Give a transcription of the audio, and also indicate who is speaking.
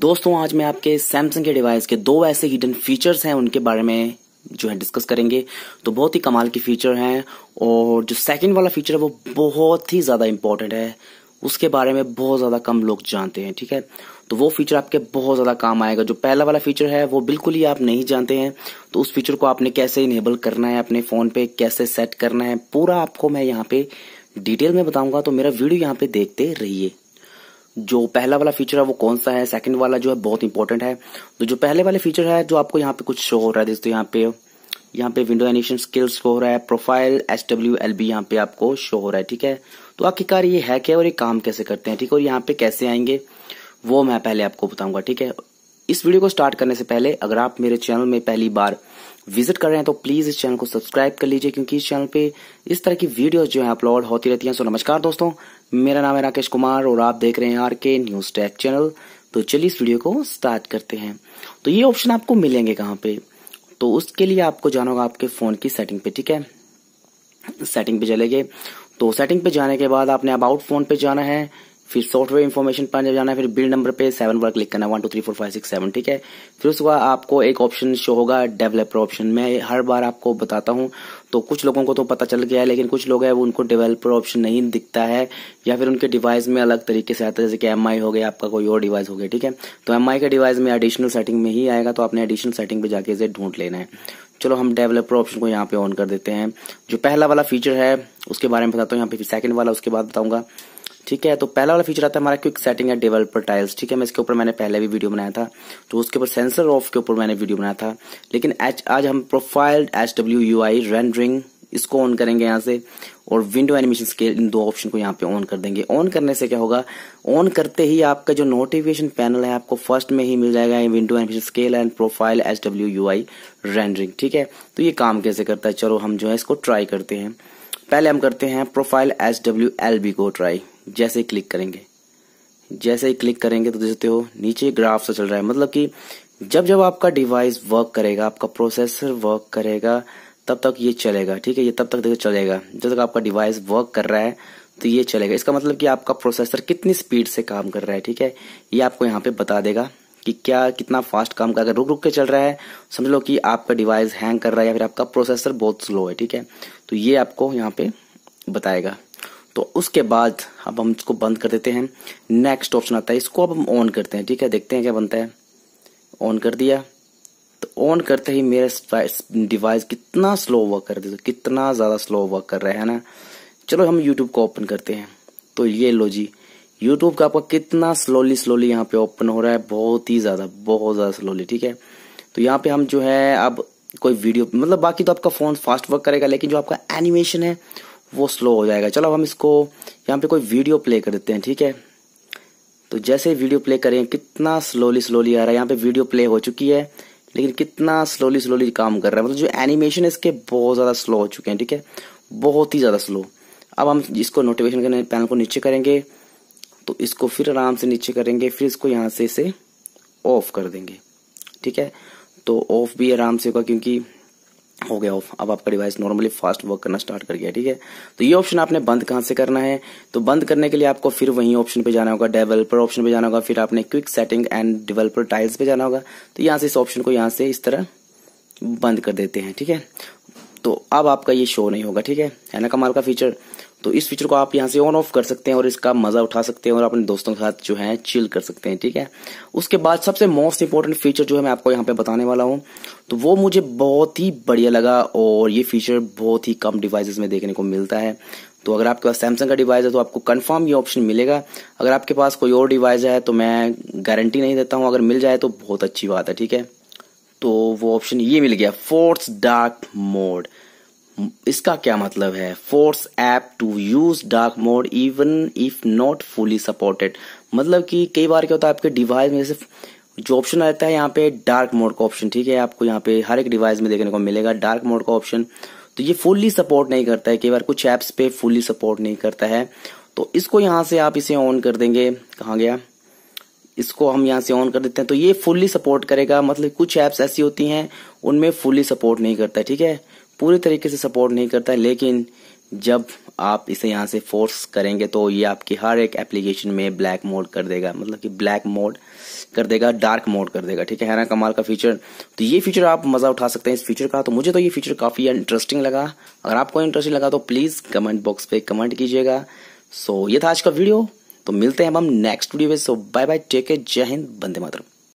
Speaker 1: दोस्तों आज मैं आपके सैमसंग के डिवाइस के दो ऐसे हिडन फीचर्स हैं उनके बारे में जो है डिस्कस करेंगे तो बहुत ही कमाल के फीचर हैं और जो सेकंड वाला फीचर है वो बहुत ही ज़्यादा इम्पोर्टेंट है उसके बारे में बहुत ज़्यादा कम लोग जानते हैं ठीक है तो वो फीचर आपके बहुत ज़्यादा काम आएगा जो पहला वाला फीचर है वो बिल्कुल ही आप नहीं जानते हैं तो उस फीचर को आपने कैसे इनेबल करना है अपने फ़ोन पे कैसे सेट करना है पूरा आपको मैं यहाँ पे डिटेल में बताऊंगा तो मेरा वीडियो यहाँ पे देखते रहिए जो पहला वाला फीचर है वो कौन सा है सेकंड वाला जो है बहुत इंपॉर्टेंट है तो जो पहले वाले फीचर है जो आपको यहाँ पे कुछ शो हो रहा है दोस्तों यहाँ पे यहाँ पे विंडो एनिशन स्किल्स हो रहा है profile S W L B यहाँ पे आपको शो हो रहा है ठीक है तो आखिरकार ये है क्या और ये काम कैसे करते हैं ठीक है और यहाँ पे कैसे आएंगे वो मैं पहले आपको बताऊंगा ठीक है इस वीडियो को स्टार्ट करने से पहले अगर आप मेरे चैनल में पहली बार विजिट कर रहे हैं तो प्लीज इस चैनल को सब्सक्राइब कर लीजिए क्योंकि इस चैनल पे इस तरह की वीडियोस जो है अपलोड होती रहती हैं सो नमस्कार दोस्तों मेरा नाम है राकेश कुमार और आप देख रहे हैं आर के न्यूज टैक चैनल तो चलिए इस वीडियो को स्टार्ट करते हैं तो ये ऑप्शन आपको मिलेंगे कहाँ पे तो उसके लिए आपको जाना होगा आपके फोन की सेटिंग पे ठीक है सेटिंग पे चले तो सेटिंग पे जाने के बाद आपने अबाउट फोन पे जाना है फिर सॉफ्टवेयर इन्फॉर्मेशन पर जाना है फिर बिल नंबर पे सेवन पर क्लिक करना है one two three four five six seven ठीक है फिर उसके बाद आपको एक ऑप्शन शो होगा डेवलपर ऑप्शन मैं हर बार आपको बताता हूँ तो कुछ लोगों को तो पता चल गया है लेकिन कुछ लोग हैं वो उनको डेवलपर ऑप्शन नहीं दिखता है या फिर उनके डिवाइस में अलग तरीके से आता है जैसे कि एम हो गया आपका कोई और डिवाइस हो गया ठीक है तो एम के डिवाइस में एडिशनल सेटिंग में ही आएगा तो आपने एडिशनल सेटिंग पर जाके इसे ढूंढ लेना है चलो हम डेवलपर ऑप्शन को यहाँ पे ऑन कर देते हैं जो पहला वाला फीचर है उसके बारे में बताता हूँ यहाँ पे सेकंड वाला उसके बाद बताऊंगा ठीक है तो पहला वाला फीचर आता है हमारा क्विक सेटिंग है डेवलपर टाइल्स ठीक है मैं इसके ऊपर मैंने पहले भी वीडियो बनाया था तो उसके ऊपर सेंसर ऑफ के ऊपर मैंने वीडियो बनाया था लेकिन एच आज हम profile H W U I rendering इसको ऑन करेंगे यहाँ से और विंडो एनिमेशन के इन दो ऑप्शन को यहाँ पे ऑन कर देंगे ऑन करने से क्या होगा ऑन करते ही आपका जो नोटिफिकेशन पैनल है आपको फर्स्ट में ही मिल जाएगा window animation scale and profile H W U I rendering ठीक है तो ये काम कैसे करता है चलो हम जो है इसको ट्राई करते हैं पहले हम करते हैं profile H W L B को ट्राई जैसे ही क्लिक करेंगे जैसे ही क्लिक करेंगे तो देखते हो नीचे ग्राफ से चल रहा है मतलब कि जब जब आपका डिवाइस वर्क करेगा आपका प्रोसेसर वर्क करेगा तब तक ये चलेगा ठीक है ये तब तक देखो चलेगा जब तक आपका डिवाइस वर्क कर रहा है तो ये चलेगा इसका मतलब कि आपका प्रोसेसर कितनी स्पीड से काम कर रहा है ठीक है ये आपको यहाँ पे बता देगा कि क्या कितना फास्ट काम कर अगर रुक रुक के चल रहा है समझ लो कि आपका डिवाइस हैंग कर रहा है या फिर आपका प्रोसेसर बहुत स्लो है ठीक है तो ये आपको यहाँ पे बताएगा तो उसके बाद अब हम इसको बंद कर देते हैं नेक्स्ट ऑप्शन आता है इसको अब हम ऑन करते हैं ठीक है देखते हैं क्या बनता है ऑन कर दिया तो ऑन करते ही मेरा डिवाइस कितना स्लो वर्क कर रहा कितना ज़्यादा स्लो वर्क कर रहा है ना चलो हम यूट्यूब को ओपन करते हैं तो ये लो जी यूट्यूब का आपका कितना स्लोली स्लोली यहाँ पे ओपन हो रहा है बहुत ही ज़्यादा बहुत ज़्यादा स्लोली ठीक है तो यहाँ पे हम जो है अब कोई वीडियो मतलब बाकी तो आपका फ़ोन फास्ट वर्क करेगा लेकिन जो आपका एनिमेशन है वो स्लो हो जाएगा चलो हम इसको यहाँ पे कोई वीडियो प्ले कर देते हैं ठीक है तो जैसे वीडियो प्ले करें कितना स्लोली स्लोली आ रहा है यहाँ पे वीडियो प्ले हो चुकी है लेकिन कितना स्लोली स्लोली काम कर रहा है मतलब जो एनिमेशन है इसके बहुत ज़्यादा स्लो हो चुके हैं ठीक है बहुत ही ज़्यादा स्लो अब हम इसको नोटिफिकेशन करने पैनल को नीचे करेंगे तो इसको फिर आराम से नीचे करेंगे फिर इसको यहाँ से इसे ऑफ कर देंगे ठीक है तो ऑफ भी आराम से होगा क्योंकि हो गया ऑफ अब आपका डिवाइस नॉर्मली फास्ट वर्क करना स्टार्ट कर गया ठीक है तो ये ऑप्शन आपने बंद कहाँ से करना है तो बंद करने के लिए आपको फिर वही ऑप्शन पे जाना होगा डेवलपर ऑप्शन पे जाना होगा फिर आपने quick setting and developer tiles पे जाना होगा तो यहां से इस ऑप्शन को यहाँ से इस तरह बंद कर देते हैं ठीक है तो अब आपका ये शो नहीं होगा ठीक है है ना कमाल का फीचर तो इस फीचर को आप यहाँ से ऑन ऑफ कर सकते हैं और इसका मजा उठा सकते हैं और अपने दोस्तों के साथ जो है चिल कर सकते हैं ठीक है उसके बाद सबसे मोस्ट इंपॉर्टेंट फीचर जो है मैं आपको यहाँ पे बताने वाला हूँ तो वो मुझे बहुत ही बढ़िया लगा और ये फीचर बहुत ही कम डिवाइसेस में देखने को मिलता है तो अगर आपके पास सैमसंग का डिवाइस है तो आपको कन्फर्म ये ऑप्शन मिलेगा अगर आपके पास कोई और डिवाइस है तो मैं गारंटी नहीं देता हूँ अगर मिल जाए तो बहुत अच्छी बात है ठीक है तो वो ऑप्शन ये मिल गया फोर्थ डार्क मोड इसका क्या मतलब है force app to use dark mode even if not fully supported मतलब कि कई बार क्या होता है आपके डिवाइस में जैसे जो ऑप्शन रहता है यहाँ पे डार्क मोड का ऑप्शन ठीक है आपको यहाँ पे हर एक डिवाइस में देखने को मिलेगा डार्क मोड का ऑप्शन तो ये फुल्ली सपोर्ट नहीं करता है कई बार कुछ ऐप्स पे फुल्ली सपोर्ट नहीं करता है तो इसको यहाँ से आप इसे ऑन कर देंगे कहा गया इसको हम यहाँ से ऑन कर देते हैं तो ये फुल्ली सपोर्ट करेगा मतलब कुछ ऐप्स ऐसी होती हैं उनमें फुल्ली सपोर्ट नहीं करता ठीक है पूरी तरीके से सपोर्ट नहीं करता है लेकिन जब आप इसे यहाँ से फोर्स करेंगे तो ये आपकी हर एक एप्लीकेशन में ब्लैक मोड कर देगा मतलब कि ब्लैक मोड कर देगा डार्क मोड कर देगा ठीक है ना कमाल का फीचर तो ये फीचर आप मज़ा उठा सकते हैं इस फीचर का तो मुझे तो ये फीचर काफ़ी इंटरेस्टिंग लगा अगर आपको इंटरेस्टिंग लगा तो प्लीज़ कमेंट बॉक्स पे कमेंट कीजिएगा सो ये था आज का वीडियो तो मिलते हैं हम नेक्स्ट वीडियो में so bye bye take care जय हिंद बंदे मातरम